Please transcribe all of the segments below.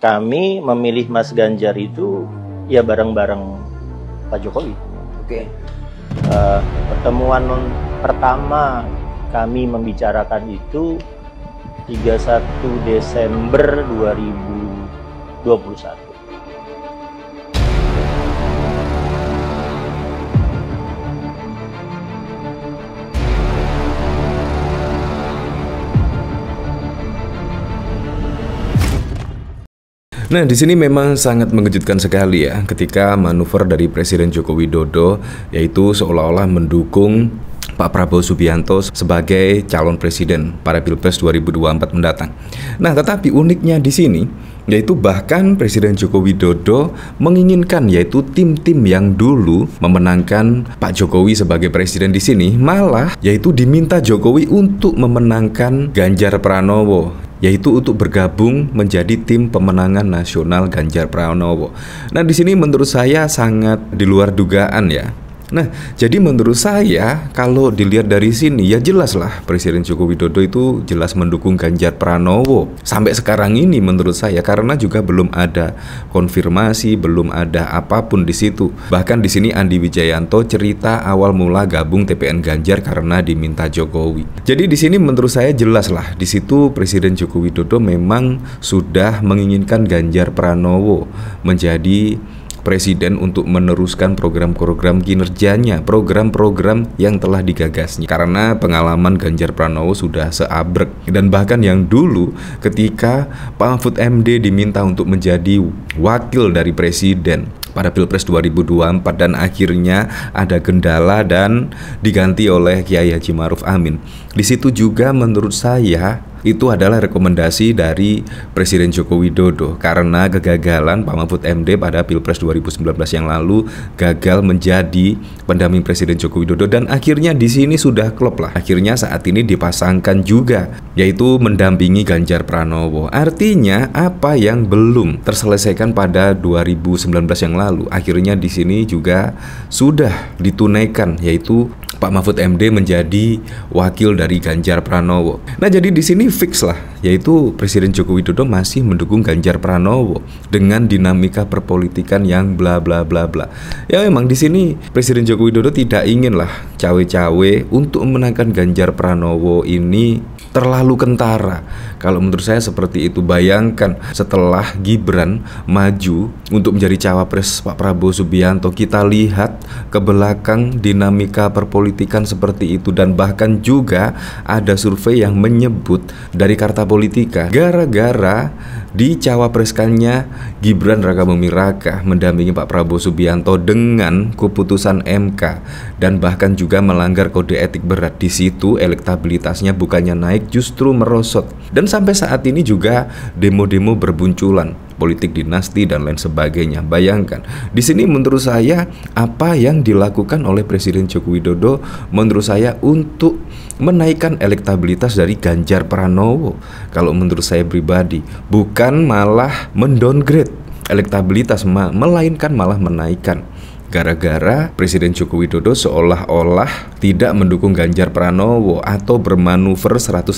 Kami memilih Mas Ganjar itu ya bareng-bareng Pak Jokowi. Oke. Okay. Uh, eh, pertemuan pertama kami membicarakan itu 31 Desember 2021. Nah, di sini memang sangat mengejutkan sekali ya ketika manuver dari Presiden Joko Widodo yaitu seolah-olah mendukung Pak Prabowo Subianto sebagai calon presiden pada Pilpres 2024 mendatang. Nah, tetapi uniknya di sini yaitu bahkan Presiden Joko Widodo menginginkan yaitu tim-tim yang dulu memenangkan Pak Jokowi sebagai presiden di sini malah yaitu diminta Jokowi untuk memenangkan Ganjar Pranowo yaitu untuk bergabung menjadi tim pemenangan nasional Ganjar Pranowo. Nah, di sini menurut saya sangat di luar dugaan ya Nah, jadi menurut saya kalau dilihat dari sini ya jelas lah Presiden Joko Widodo itu jelas mendukung Ganjar Pranowo sampai sekarang ini menurut saya karena juga belum ada konfirmasi, belum ada apapun di situ. Bahkan di sini Andi Wijayanto cerita awal mula gabung TPN Ganjar karena diminta Jokowi. Jadi di sini menurut saya jelas lah di situ Presiden Joko Widodo memang sudah menginginkan Ganjar Pranowo menjadi Presiden untuk meneruskan program-program kinerjanya, program-program yang telah digagasnya. Karena pengalaman Ganjar Pranowo sudah seabrek dan bahkan yang dulu ketika Pak Mahfud MD diminta untuk menjadi wakil dari presiden pada Pilpres 2024 dan akhirnya ada kendala dan diganti oleh Kiai Haji Maruf Amin. Di situ juga menurut saya itu adalah rekomendasi dari Presiden Joko Widodo karena kegagalan Pak Mahfud MD pada Pilpres 2019 yang lalu gagal menjadi pendamping Presiden Joko Widodo dan akhirnya di sini sudah klop lah. Akhirnya saat ini dipasangkan juga yaitu mendampingi Ganjar Pranowo. Artinya apa yang belum terselesaikan pada 2019 yang lalu akhirnya di sini juga sudah ditunaikan yaitu Pak Mahfud MD menjadi wakil dari Ganjar Pranowo. Nah jadi di sini fix lah yaitu Presiden Joko Widodo masih mendukung Ganjar Pranowo dengan dinamika perpolitikan yang bla bla bla bla. Ya memang di sini Presiden Joko Widodo tidak ingin lah cawe-cawe untuk memenangkan Ganjar Pranowo ini terlalu kentara. Kalau menurut saya seperti itu. Bayangkan setelah Gibran maju untuk menjadi cawapres Pak Prabowo Subianto, kita lihat ke belakang dinamika perpolitikan seperti itu dan bahkan juga ada survei yang menyebut dari Karta politika gara-gara di cawapreskannya Gibran Raka Buming Raka mendampingi Pak Prabowo Subianto dengan keputusan MK dan bahkan juga melanggar kode etik berat di situ elektabilitasnya bukannya naik justru merosot dan sampai saat ini juga demo-demo berbunculan politik dinasti dan lain sebagainya. Bayangkan, di sini menurut saya apa yang dilakukan oleh Presiden Joko Widodo menurut saya untuk menaikkan elektabilitas dari Ganjar Pranowo. Kalau menurut saya pribadi, bukan bukan malah mendowngrade elektabilitas, melainkan malah menaikkan gara-gara Presiden Joko Widodo seolah-olah tidak mendukung Ganjar Pranowo atau bermanuver 180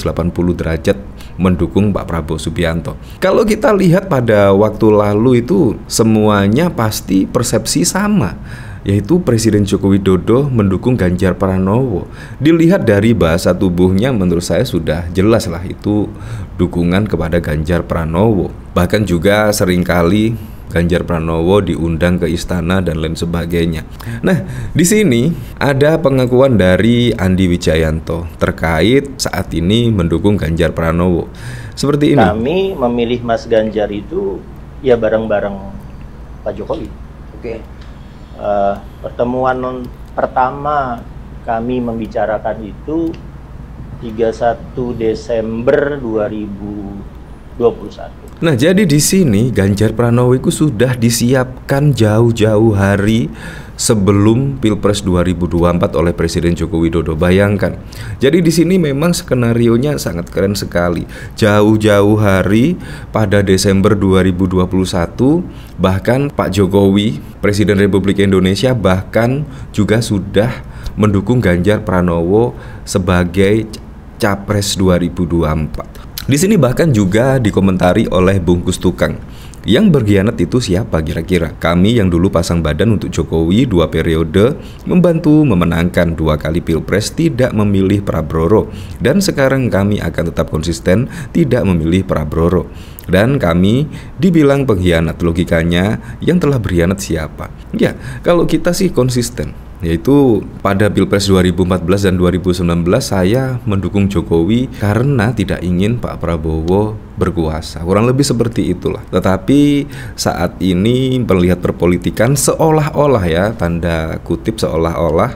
derajat mendukung Pak Prabowo Subianto. Kalau kita lihat pada waktu lalu itu semuanya pasti persepsi sama yaitu Presiden Joko Widodo mendukung Ganjar Pranowo. Dilihat dari bahasa tubuhnya menurut saya sudah jelas lah itu dukungan kepada Ganjar Pranowo. Bahkan juga seringkali Ganjar Pranowo diundang ke istana dan lain sebagainya. Nah, di sini ada pengakuan dari Andi Wijayanto terkait saat ini mendukung Ganjar Pranowo. Seperti ini. Kami memilih Mas Ganjar itu ya bareng-bareng Pak Jokowi. Oke uh, pertemuan pertama kami membicarakan itu 31 Desember 2000 2021. Nah, jadi di sini Ganjar Pranowo itu sudah disiapkan jauh-jauh hari sebelum Pilpres 2024 oleh Presiden Joko Widodo. Bayangkan. Jadi di sini memang skenarionya sangat keren sekali. Jauh-jauh hari pada Desember 2021 bahkan Pak Jokowi, Presiden Republik Indonesia bahkan juga sudah mendukung Ganjar Pranowo sebagai Capres 2024 di sini bahkan juga dikomentari oleh bungkus tukang. Yang berkhianat itu siapa kira-kira? Kami yang dulu pasang badan untuk Jokowi dua periode membantu memenangkan dua kali pilpres tidak memilih Prabowo dan sekarang kami akan tetap konsisten tidak memilih Prabowo dan kami dibilang pengkhianat logikanya yang telah berkhianat siapa? Ya, kalau kita sih konsisten yaitu pada Pilpres 2014 dan 2019 saya mendukung Jokowi karena tidak ingin Pak Prabowo berkuasa. Kurang lebih seperti itulah. Tetapi saat ini melihat perpolitikan seolah-olah ya tanda kutip seolah-olah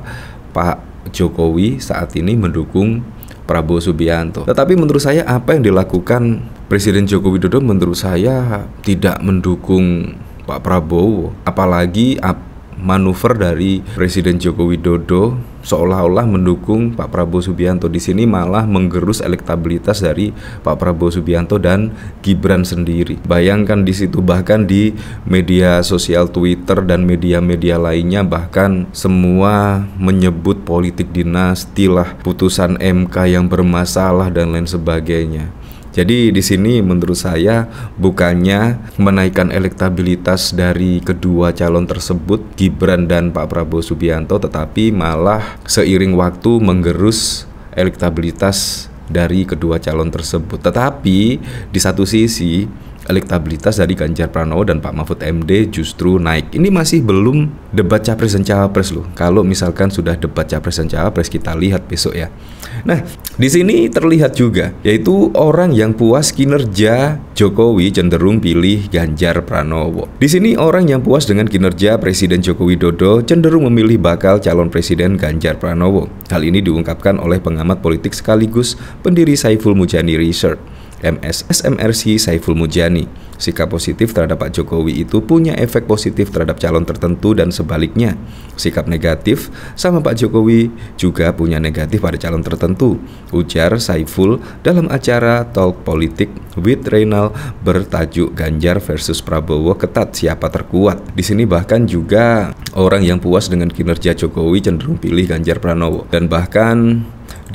Pak Jokowi saat ini mendukung Prabowo Subianto. Tetapi menurut saya apa yang dilakukan Presiden Joko Widodo menurut saya tidak mendukung Pak Prabowo, apalagi apa manuver dari Presiden Joko Widodo seolah-olah mendukung Pak Prabowo Subianto di sini malah menggerus elektabilitas dari Pak Prabowo Subianto dan Gibran sendiri. Bayangkan di situ bahkan di media sosial Twitter dan media-media lainnya bahkan semua menyebut politik dinasti lah, putusan MK yang bermasalah dan lain sebagainya. Jadi di sini menurut saya bukannya menaikkan elektabilitas dari kedua calon tersebut Gibran dan Pak Prabowo Subianto tetapi malah seiring waktu menggerus elektabilitas dari kedua calon tersebut. Tetapi di satu sisi elektabilitas dari Ganjar Pranowo dan Pak Mahfud MD justru naik. Ini masih belum debat capres dan cawapres loh. Kalau misalkan sudah debat capres dan cawapres kita lihat besok ya. Nah, di sini terlihat juga yaitu orang yang puas kinerja Jokowi cenderung pilih Ganjar Pranowo. Di sini orang yang puas dengan kinerja Presiden Joko Widodo cenderung memilih bakal calon presiden Ganjar Pranowo. Hal ini diungkapkan oleh pengamat politik sekaligus pendiri Saiful Mujani Research. MS SMRC Saiful Mujani. Sikap positif terhadap Pak Jokowi itu punya efek positif terhadap calon tertentu dan sebaliknya. Sikap negatif sama Pak Jokowi juga punya negatif pada calon tertentu, ujar Saiful dalam acara Talk Politik with Reynal bertajuk Ganjar versus Prabowo ketat siapa terkuat. Di sini bahkan juga orang yang puas dengan kinerja Jokowi cenderung pilih Ganjar Pranowo dan bahkan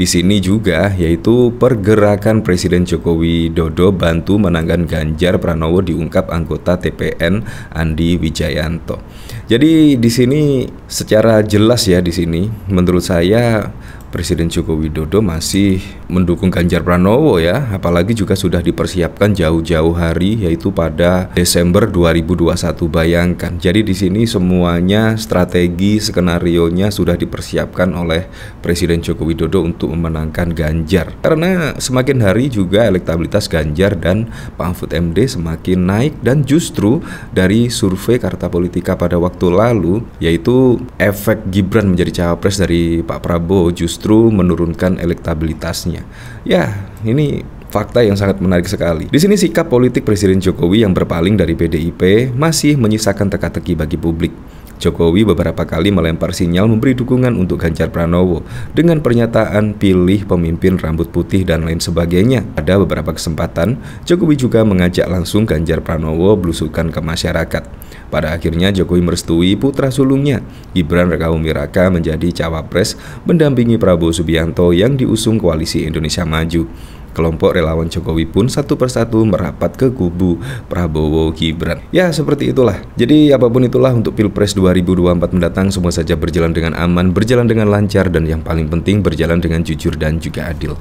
di sini juga yaitu pergerakan Presiden Jokowi Dodo bantu menangkan Ganjar Pranowo diungkap anggota TPN Andi Wijayanto. Jadi di sini secara jelas ya di sini menurut saya Presiden Joko Widodo masih mendukung Ganjar Pranowo ya, apalagi juga sudah dipersiapkan jauh-jauh hari yaitu pada Desember 2021 bayangkan. Jadi di sini semuanya strategi skenario-nya sudah dipersiapkan oleh Presiden Joko Widodo untuk memenangkan Ganjar. Karena semakin hari juga elektabilitas Ganjar dan Mahfud MD semakin naik dan justru dari survei Karta Politika pada waktu lalu yaitu efek Gibran menjadi cawapres dari Pak Prabowo justru justru menurunkan elektabilitasnya. Ya, ini fakta yang sangat menarik sekali. Di sini sikap politik Presiden Jokowi yang berpaling dari PDIP masih menyisakan teka-teki bagi publik. Jokowi beberapa kali melempar sinyal memberi dukungan untuk Ganjar Pranowo dengan pernyataan pilih pemimpin rambut putih dan lain sebagainya. Pada beberapa kesempatan, Jokowi juga mengajak langsung Ganjar Pranowo belusukan ke masyarakat. Pada akhirnya Jokowi merestui putra sulungnya, Gibran Rekaumi Raka menjadi cawapres mendampingi Prabowo Subianto yang diusung Koalisi Indonesia Maju. Kelompok relawan Jokowi pun satu persatu merapat ke kubu Prabowo Gibran. Ya, seperti itulah. Jadi apapun itulah untuk Pilpres 2024 mendatang semua saja berjalan dengan aman, berjalan dengan lancar dan yang paling penting berjalan dengan jujur dan juga adil.